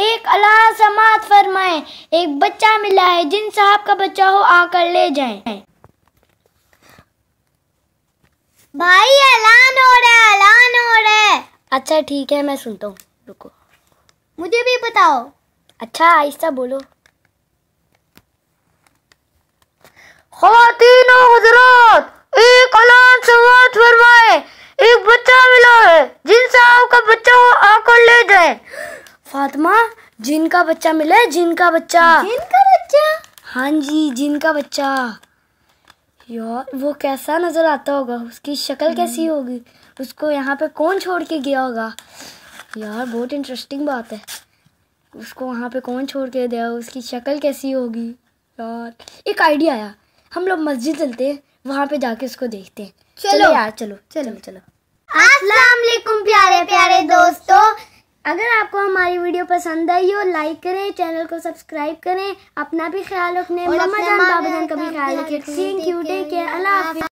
एक अला समात फरमाए एक बच्चा मिला है जिन साहब का बच्चा हो आकर ले जाए भाई ऐलान हो रहा है ऐलान हो रहा है अच्छा ठीक है मैं सुनता हूँ रुको मुझे भी बताओ अच्छा आहिस्ता बोलो खातिन हजरा गए गए फातिमा जिन बच्चा मिला है जिन बच्चा जिन बच्चा हाँ जी जिन का बच्चा यार वो कैसा नजर आता होगा उसकी शक्ल कैसी हम्म। होगी उसको यहाँ पे कौन छोड़ के गया होगा यार बहुत इंटरेस्टिंग बात है उसको वहाँ पे कौन छोड़ के गया उसकी शक्ल कैसी होगी यार एक आइडिया आया हम लोग मस्जिद चलते हैं वहाँ पे जाके उसको देखते हैं चलो, चलो यार चलो चलो चलो, चलो। अस्सलाम वालेकुम आपको हमारी वीडियो पसंद आई हो लाइक करें चैनल को सब्सक्राइब करें अपना भी ख्याल रखने का भी ख्याल रखें थैंक यू टेक केयर अल्लाह हाफिज़